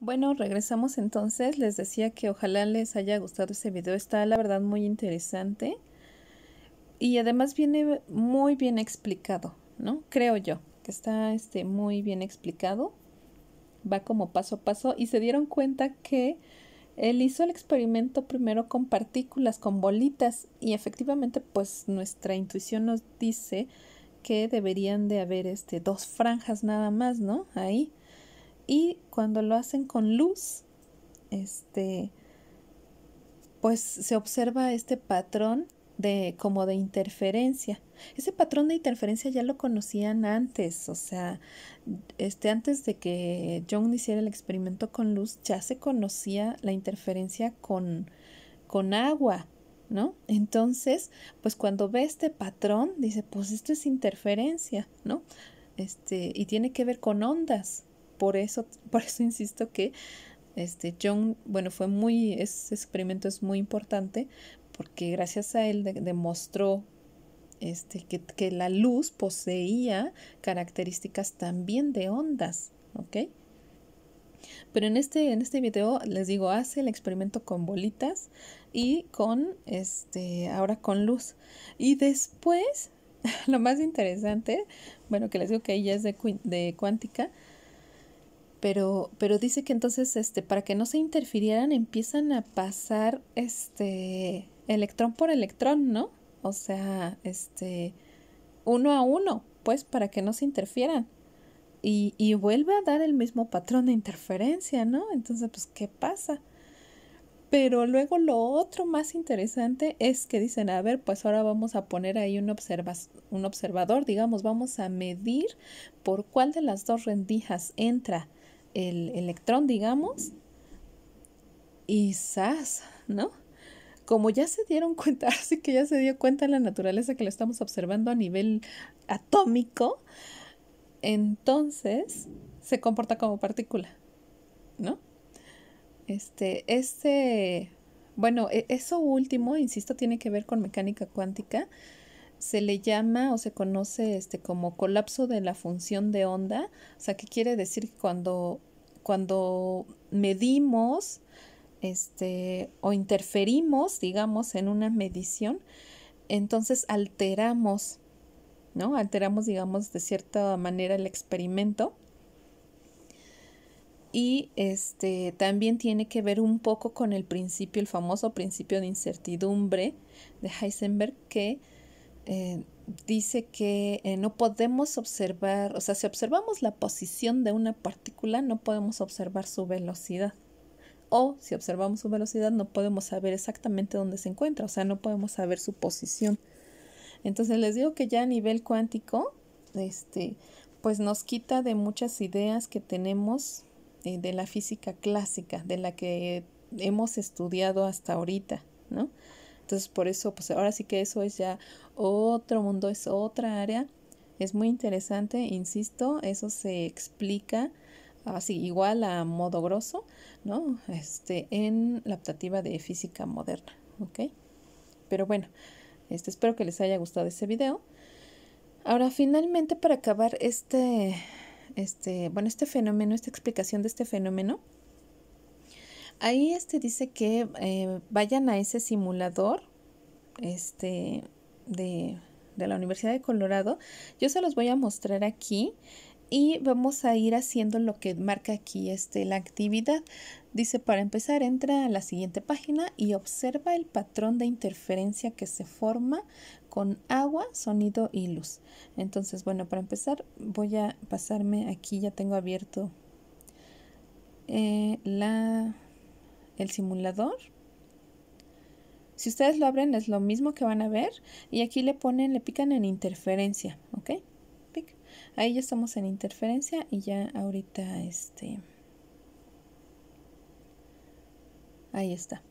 Bueno, regresamos entonces. Les decía que ojalá les haya gustado este video. Está la verdad muy interesante. Y además viene muy bien explicado, ¿no? Creo yo que está este, muy bien explicado. Va como paso a paso. Y se dieron cuenta que él hizo el experimento primero con partículas, con bolitas. Y efectivamente, pues nuestra intuición nos dice que deberían de haber este, dos franjas nada más, ¿no? Ahí y cuando lo hacen con luz, este, pues se observa este patrón de como de interferencia. Ese patrón de interferencia ya lo conocían antes, o sea, este antes de que John hiciera el experimento con luz, ya se conocía la interferencia con con agua, ¿no? Entonces, pues cuando ve este patrón, dice, pues esto es interferencia, ¿no? Este, y tiene que ver con ondas por eso, por eso insisto que este John, bueno, fue muy, ese experimento es muy importante porque gracias a él demostró este, que, la luz poseía características también de ondas, ¿ok? Pero en este, en este video les digo, hace el experimento con bolitas y con, este, ahora con luz. Y después, lo más interesante, bueno, que les digo que ella es de cuántica, pero, pero dice que entonces, este, para que no se interfirieran, empiezan a pasar, este, electrón por electrón, ¿no? O sea, este, uno a uno, pues, para que no se interfieran. Y, vuelve a dar el mismo patrón de interferencia, ¿no? Entonces, pues, ¿qué pasa? Pero luego lo otro más interesante es que dicen, a ver, pues ahora vamos a poner ahí un, observa un observador, digamos, vamos a medir por cuál de las dos rendijas entra el electrón, digamos, y sas ¿no? Como ya se dieron cuenta, así que ya se dio cuenta la naturaleza que lo estamos observando a nivel atómico, entonces se comporta como partícula, ¿no? Este, este, bueno, e-, eso último, insisto, tiene que ver con mecánica cuántica se le llama o se conoce este como colapso de la función de onda, o sea, que quiere decir cuando cuando medimos este o interferimos, digamos, en una medición, entonces alteramos, ¿no? Alteramos, digamos, de cierta manera el experimento. Y este también tiene que ver un poco con el principio, el famoso principio de incertidumbre de Heisenberg que eh, dice que eh, no podemos observar, o sea, si observamos la posición de una partícula, no podemos observar su velocidad. O si observamos su velocidad, no podemos saber exactamente dónde se encuentra, o sea, no podemos saber su posición. Entonces les digo que ya a nivel cuántico, este, pues nos quita de muchas ideas que tenemos eh, de la física clásica, de la que hemos estudiado hasta ahorita, ¿no? Entonces, por eso, pues ahora sí que eso es ya otro mundo, es otra área. Es muy interesante, insisto, eso se explica así, igual a modo grosso, ¿no? Este, en la optativa de física moderna, ¿ok? Pero bueno, este, espero que les haya gustado ese video. Ahora, finalmente, para acabar este, este, bueno, este fenómeno, esta explicación de este fenómeno, ahí este, dice que eh, vayan a ese simulador este, de, la Universidad de Colorado. Yo se los voy a mostrar aquí y vamos a ir haciendo lo que marca aquí este, la actividad. Dice, para empezar, entra a la siguiente página y observa el patrón de interferencia que se forma con agua, sonido y luz. Entonces, bueno, para empezar voy a pasarme aquí, ya tengo abierto eh, la el simulador. Si ustedes lo abren es lo mismo que van a ver y aquí le ponen, le pican en interferencia, ¿ok? Pic. Ahí ya estamos en interferencia y ya ahorita este... Ahí está.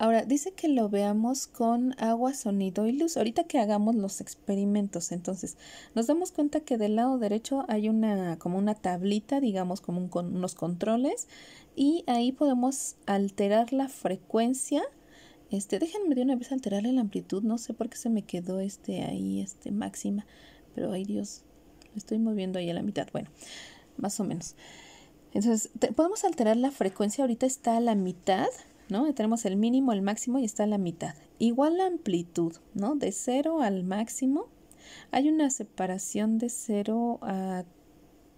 Ahora, dice que lo veamos con agua, sonido y luz. Ahorita que hagamos los experimentos, entonces nos damos cuenta que del lado derecho hay una como una tablita, digamos, como con unos controles y ahí podemos alterar la frecuencia. Este, déjenme de una vez alterarle la amplitud, no sé por qué se me quedó este ahí este máxima, pero ay Dios, lo estoy moviendo ahí a la mitad. Bueno, más o menos. Entonces, podemos alterar la frecuencia, ahorita está a la mitad ¿no? Tenemos el mínimo, el máximo y está la mitad. Igual la amplitud, ¿no? De 0 al máximo. Hay una separación de 0 a...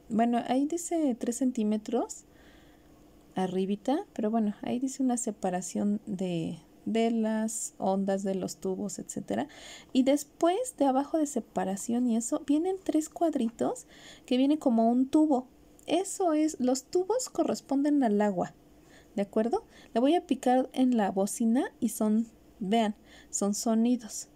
Bueno, ahí dice 3 centímetros arribita, pero bueno, ahí dice una separación de, de las ondas, de los tubos, etcétera. Y después de abajo de separación y eso, vienen tres cuadritos que viene como un tubo. Eso es, los tubos corresponden al agua. ¿de acuerdo? Le voy a picar en la bocina y son, vean, son sonidos.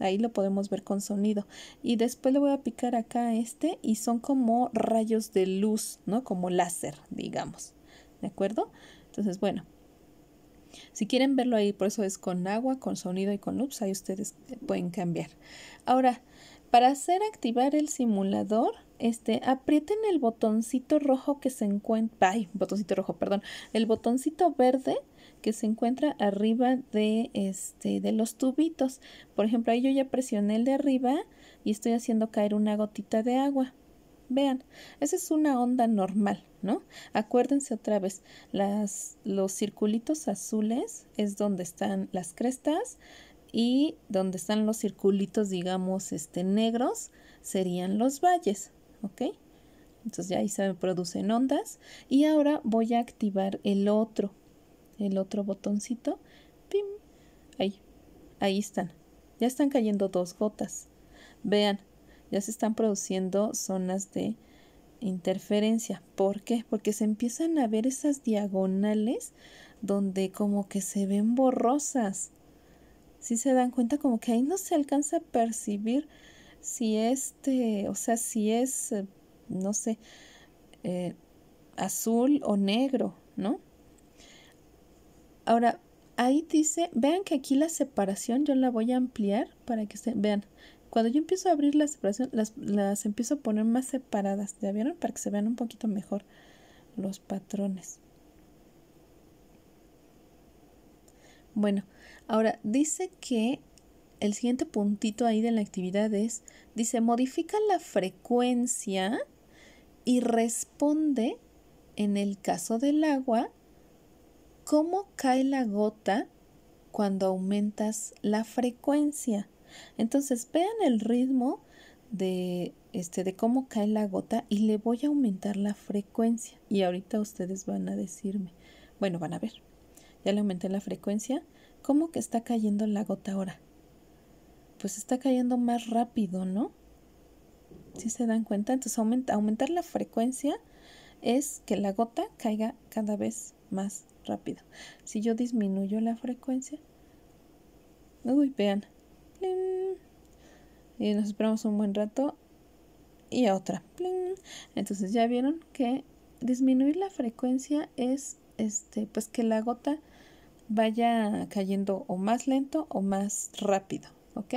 Ahí lo podemos ver con sonido. Y después le voy a picar acá a este y son como rayos de luz, ¿no? Como láser, digamos. ¿De acuerdo? Entonces, bueno. Si quieren verlo ahí, por eso es con agua, con sonido y con luz ahí ustedes pueden cambiar. Ahora, para hacer activar el simulador, este, aprieten el botoncito rojo que se encuentra, ay, botoncito rojo, perdón, el botoncito verde que se encuentra arriba de este de los tubitos. Por ejemplo, ahí yo ya presioné el de arriba y estoy haciendo caer una gotita de agua. Vean, esa es una onda normal, ¿no? Acuérdense otra vez, las, los circulitos azules es donde están las crestas, y donde están los circulitos, digamos, este, negros, serían los valles, ¿ok? Entonces ya ahí se producen ondas y ahora voy a activar el otro, el otro botoncito, ¡pim! Ahí, ahí están, ya están cayendo dos gotas. Vean, ya se están produciendo zonas de interferencia. ¿Por qué? Porque se empiezan a ver esas diagonales donde como que se ven borrosas si se dan cuenta como que ahí no se alcanza a percibir si este, o sea, si es, eh, no sé, eh, azul o negro, ¿no? Ahora, ahí dice, vean que aquí la separación yo la voy a ampliar para que se vean. Cuando yo empiezo a abrir la separación, las, las empiezo a poner más separadas, ¿ya vieron? Para que se vean un poquito mejor los patrones. Bueno, Ahora, dice que el siguiente puntito ahí de la actividad es, dice, modifica la frecuencia y responde en el caso del agua, cómo cae la gota cuando aumentas la frecuencia. Entonces, vean el ritmo de este de cómo cae la gota y le voy a aumentar la frecuencia y ahorita ustedes van a decirme, bueno, van a ver. Ya le aumenté la frecuencia ¿Cómo que está cayendo la gota ahora? Pues está cayendo más rápido, ¿no? Si se dan cuenta, entonces aumentar la frecuencia es que la gota caiga cada vez más rápido. Si yo disminuyo la frecuencia, uy, vean, y nos esperamos un buen rato y otra. Entonces ya vieron que disminuir la frecuencia es este pues que la gota vaya cayendo o más lento o más rápido, ¿ok?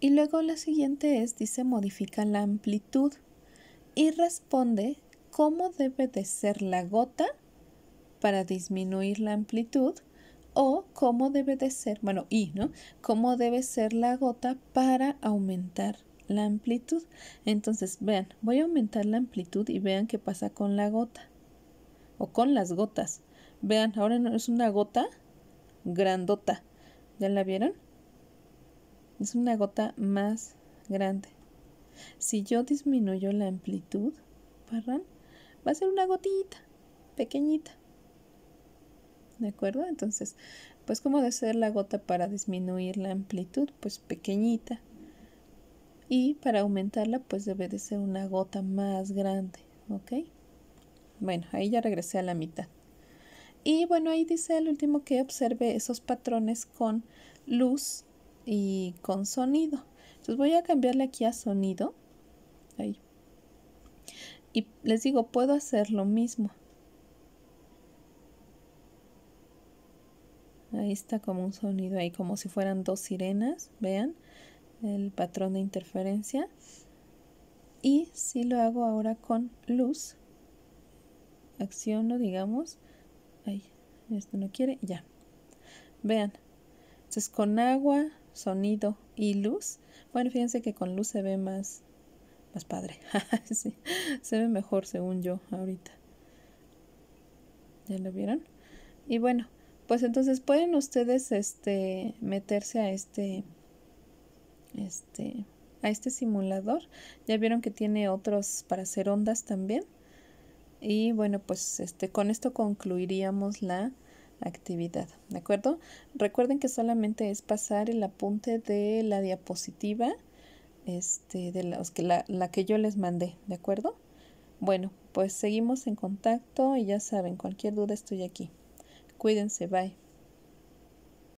Y luego la siguiente es, dice, modifica la amplitud y responde cómo debe de ser la gota para disminuir la amplitud o cómo debe de ser, bueno, y, ¿no? Cómo debe ser la gota para aumentar la amplitud. Entonces, vean, voy a aumentar la amplitud y vean qué pasa con la gota o con las gotas. Vean, ahora es una gota grandota. ¿Ya la vieron? Es una gota más grande. Si yo disminuyo la amplitud, va a ser una gotita pequeñita. ¿De acuerdo? Entonces, pues como debe ser la gota para disminuir la amplitud, pues pequeñita. Y para aumentarla, pues debe de ser una gota más grande, ¿ok? Bueno, ahí ya regresé a la mitad. Y bueno, ahí dice el último que observe esos patrones con luz y con sonido. Entonces voy a cambiarle aquí a sonido. Ahí. Y les digo, puedo hacer lo mismo. Ahí está como un sonido ahí, como si fueran dos sirenas, vean el patrón de interferencia. Y si lo hago ahora con luz, acciono, digamos, esto no quiere. Ya. Vean. Entonces con agua, sonido y luz. Bueno, fíjense que con luz se ve más, más padre. sí, se ve mejor según yo ahorita. ¿Ya lo vieron? Y bueno, pues entonces pueden ustedes este meterse a este este a este simulador. Ya vieron que tiene otros para hacer ondas también. Y bueno, pues este, con esto concluiríamos la actividad, ¿de acuerdo? Recuerden que solamente es pasar el apunte de la diapositiva, este, de la, la que yo les mandé, ¿de acuerdo? Bueno, pues seguimos en contacto y ya saben, cualquier duda estoy aquí. Cuídense, bye.